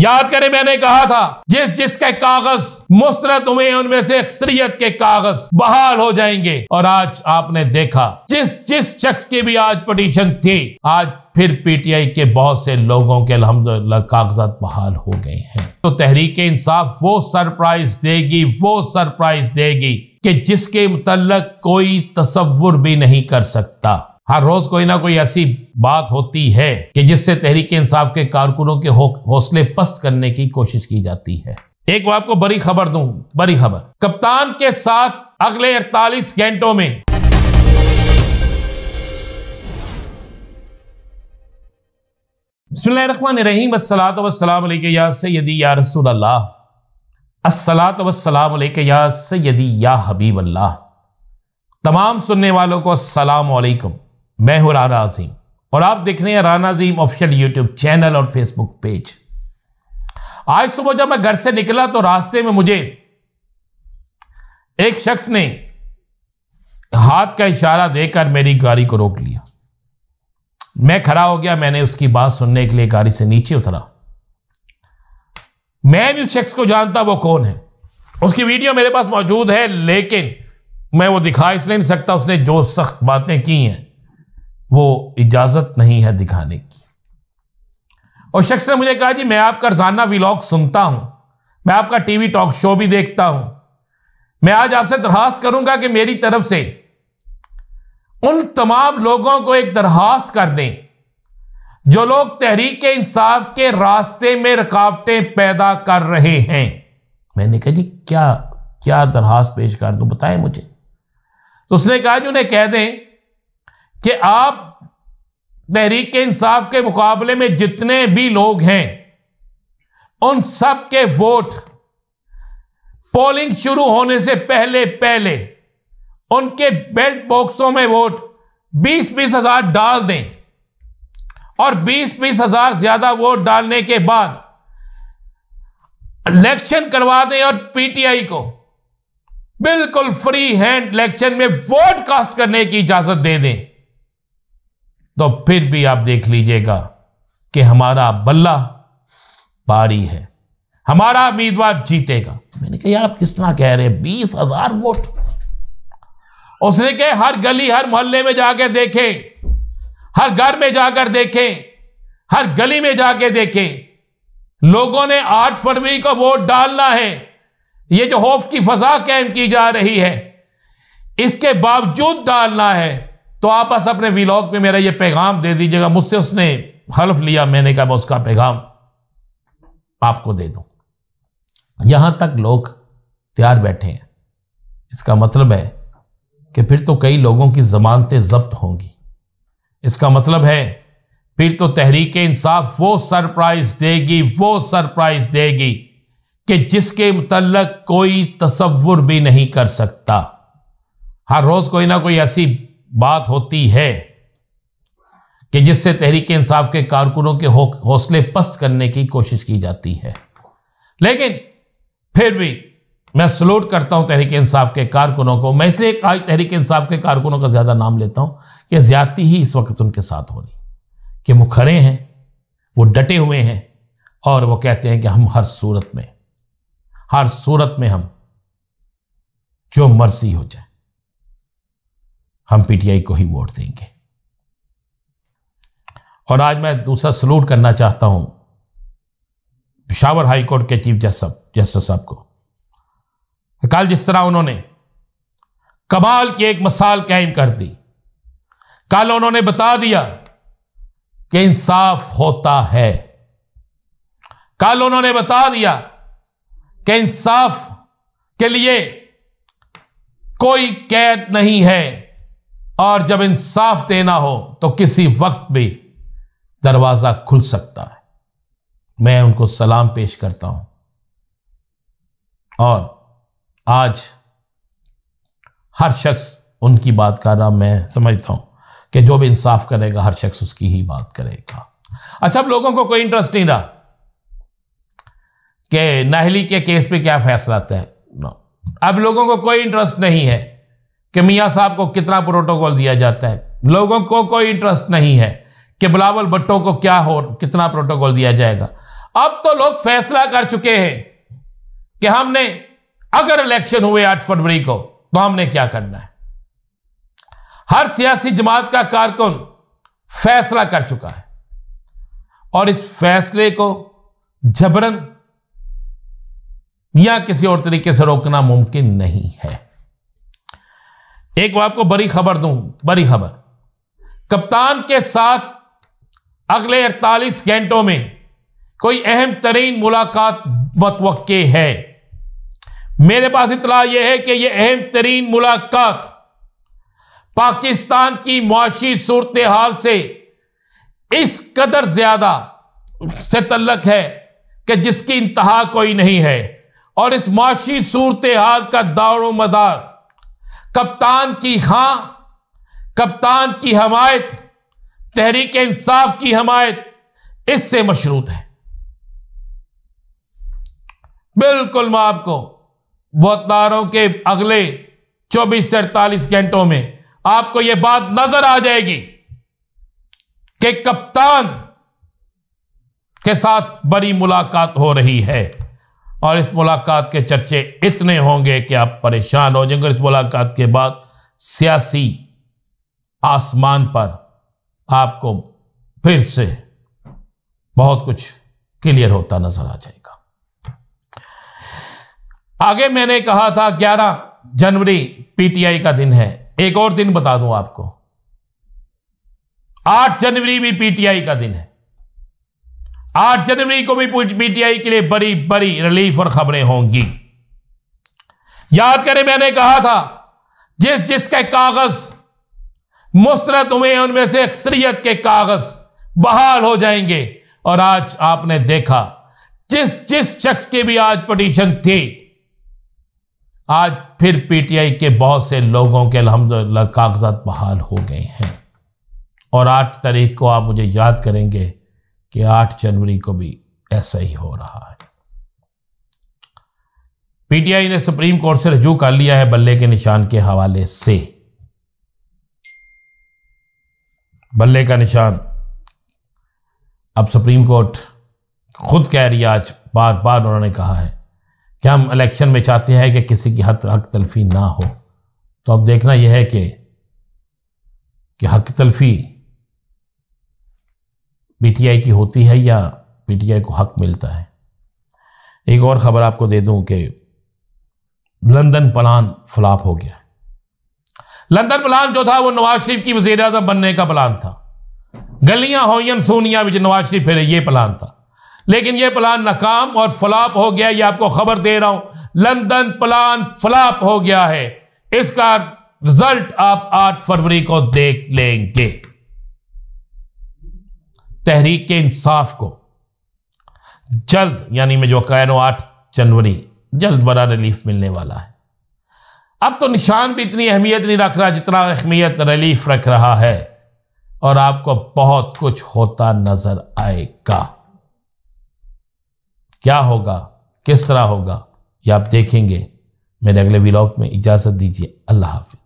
याद करें मैंने कहा था जिस जिसके कागज मुस्तरत हुए उनमें से अक्सरियत के कागज बहाल हो जाएंगे और आज आपने देखा जिस जिस शख्स की भी आज पटिशन थी आज फिर पीटीआई के बहुत से लोगों के अलहमदुल्ला कागजात बहाल हो गए हैं तो तहरीक इंसाफ वो सरप्राइज देगी वो सरप्राइज देगी कि जिसके मुतलक कोई तस्वुर भी नहीं कर सकता हर रोज कोई ना कोई ऐसी बात होती है कि जिससे तहरीक इंसाफ के कारकुनों के हौसले पस्त करने की कोशिश की जाती है एक बार आपको बड़ी खबर दू बड़ी खबर कप्तान के साथ अगले 48 घंटों में बसमीम वसलाम या सैदी या रसूल असलात तमाम सुनने वालों को सलाम मैं हूं राना अजीम और आप देख रहे हैं Rana Azeem official YouTube channel और फेसबुक पेज आज सुबह जब मैं घर से निकला तो रास्ते में मुझे एक शख्स ने हाथ का इशारा देकर मेरी गाड़ी को रोक लिया मैं खड़ा हो गया मैंने उसकी बात सुनने के लिए गाड़ी से नीचे उतरा मैं भी उस शख्स को जानता वो कौन है उसकी वीडियो मेरे पास मौजूद है लेकिन मैं वो दिखा इसलिए नहीं सकता उसने जो सख्त बातें की हैं वो इजाज़त नहीं है दिखाने की और शख्स ने मुझे कहा जी मैं आपका रजाना व्लॉग सुनता हूं मैं आपका टीवी टॉक शो भी देखता हूं मैं आज आपसे दरहास करूंगा कि मेरी तरफ से उन तमाम लोगों को एक दरखास्त कर दें जो लोग तहरीक इंसाफ के रास्ते में रुकावटें पैदा कर रहे हैं मैंने कहा जी क्या क्या दरहास पेश कर दो बताएं मुझे तो उसने कहा जी उन्हें कह दें कि आप तहरीक इंसाफ के मुकाबले में जितने भी लोग हैं उन सब के वोट पोलिंग शुरू होने से पहले पहले उनके बेल्ट बॉक्सों में वोट बीस बीस हजार डाल दें और बीस बीस हजार ज्यादा वोट डालने के बाद इलेक्शन करवा दें और पीटीआई को बिल्कुल फ्री हैंड इलेक्शन में वोट कास्ट करने की इजाजत दे दें तो फिर भी आप देख लीजिएगा कि हमारा बल्ला भारी है हमारा उम्मीदवार जीतेगा मैंने कहा यार आप किस तरह कह रहे बीस हजार वोट उसने कहे हर गली हर मोहल्ले में जाकर देखें हर घर में जाकर देखें हर गली में जाके देखें लोगों ने आठ फरवरी को वोट डालना है ये जो होफ की फसा कैम की जा रही है इसके बावजूद डालना है तो आप बस अपने व्लॉग पे मेरा ये पैगाम दे दीजिएगा मुझसे उसने हल्फ लिया मैंने कहा मैं उसका पैगाम आपको दे दूँ यहाँ तक लोग तैयार बैठे हैं इसका मतलब है कि फिर तो कई लोगों की ज़मानतें जब्त होंगी इसका मतलब है फिर तो तहरीक इंसाफ वो सरप्राइज़ देगी वो सरप्राइज़ देगी कि जिसके मतलब कोई तस्वुर भी नहीं कर सकता हर रोज़ कोई ना कोई ऐसी बात होती है कि जिससे तहरीक इंसाफ के कारकुनों के हौसले पस्त करने की कोशिश की जाती है लेकिन फिर भी मैं सलूट करता हूं तहरीक इंसाफ के कारकुनों को मैं इसलिए आज तहरीक इंसाफ के कारकुनों का ज़्यादा नाम लेता हूं कि ज़्यादती ही इस वक्त उनके साथ हो रही कि वो खड़े हैं वो डटे हुए हैं और वो कहते हैं कि हम हर सूरत में हर सूरत में हम जो मर्जी हो जाए हम पीटीआई को ही वोट देंगे और आज मैं दूसरा सलूट करना चाहता हूं पिशावर हाईकोर्ट के चीफ जस्टिस जस्टिस साहब को कल जिस तरह उन्होंने कमाल की एक मिसाल कायम कर दी कल उन्होंने बता दिया कि इंसाफ होता है कल उन्होंने बता दिया कि इंसाफ के लिए कोई कैद नहीं है और जब इंसाफ देना हो तो किसी वक्त भी दरवाज़ा खुल सकता है मैं उनको सलाम पेश करता हूं और आज हर शख्स उनकी बात कर रहा मैं समझता हूं कि जो भी इंसाफ करेगा हर शख्स उसकी ही बात करेगा अच्छा अब लोगों को कोई इंटरेस्ट नहीं रहा कि नहली के केस पे क्या फैसला आता है अब लोगों को कोई इंटरेस्ट नहीं है कि मियाँ साहब को कितना प्रोटोकॉल दिया जाता है लोगों को कोई इंटरेस्ट नहीं है कि बिलावल भट्टो को क्या हो कितना प्रोटोकॉल दिया जाएगा अब तो लोग फैसला कर चुके हैं कि हमने अगर इलेक्शन हुए आठ फरवरी को तो हमने क्या करना है हर सियासी जमात का कारकुन फैसला कर चुका है और इस फैसले को जबरन या किसी और तरीके से रोकना मुमकिन नहीं है एक आपको बड़ी खबर दू बड़ी खबर कप्तान के साथ अगले अड़तालीस घंटों में कोई अहम तरीन मुलाकात मतव है मेरे पास इतला यह है कि यह अहम तरीन मुलाकात पाकिस्तान की मुआशी सूरत हाल से इस कदर ज़्यादा से तल्लक है कि जिसकी इंतहा कोई नहीं है और इस मुआशी सूरत हाल का दारो मदार कप्तान की खां हाँ, कप्तान की हमायत तहरीक इंसाफ की हमायत इससे मशरूत है बिल्कुल मैं आपको बहुतारों के अगले 24 से अड़तालीस घंटों में आपको यह बात नजर आ जाएगी कि कप्तान के साथ बड़ी मुलाकात हो रही है और इस मुलाकात के चर्चे इतने होंगे कि आप परेशान हो जाएंगे इस मुलाकात के बाद सियासी आसमान पर आपको फिर से बहुत कुछ क्लियर होता नजर आ जाएगा आगे मैंने कहा था 11 जनवरी पीटीआई का दिन है एक और दिन बता दूं आपको 8 जनवरी भी पीटीआई का दिन है आठ जनवरी को भी पीटीआई के लिए बड़ी बड़ी रिलीफ और खबरें होंगी याद करें मैंने कहा था जिस जिसके कागज मुस्तरद हुए उनमें से अक्सरियत के कागज बहाल हो जाएंगे और आज आपने देखा जिस जिस शख्स की भी आज पटिशन थी आज फिर पीटीआई के बहुत से लोगों के अलहमदिल्ला कागजात बहाल हो गए हैं और आठ तारीख को आप मुझे याद करेंगे कि 8 जनवरी को भी ऐसा ही हो रहा है पीटीआई ने सुप्रीम कोर्ट से रजू कर लिया है बल्ले के निशान के हवाले से बल्ले का निशान अब सुप्रीम कोर्ट खुद कह रही है आज बार बार उन्होंने कहा है कि हम इलेक्शन में चाहते हैं कि किसी की हक हक तलफी ना हो तो अब देखना यह है कि कि हक तलफी पीटीआई की होती है या पीटीआई को हक मिलता है एक और ख़बर आपको दे दूं कि लंदन प्लान फ्लॉप हो गया लंदन प्लान जो था वो नवाज शरीफ की वजीर अजम बनने का प्लान था गलियां होयन सोनिया भी नवाज शरीफ फिर ये प्लान था लेकिन ये प्लान नाकाम और फ्लॉप हो गया ये आपको खबर दे रहा हूं लंदन प्लान फ्लॉप हो गया है इसका रिजल्ट आप आठ फरवरी को देख लेंगे तहरीक इंसाफ को जल्द यानी मैं जो कह रहा हूँ आठ जनवरी जल्द बड़ा रिलीफ मिलने वाला है अब तो निशान भी इतनी अहमियत नहीं रख रहा जितना अहमियत रिलीफ रख रहा है और आपको बहुत कुछ होता नजर आएगा क्या होगा किस तरह होगा ये आप देखेंगे मेरे अगले व्लॉग में इजाज़त दीजिए अल्लाह हाफि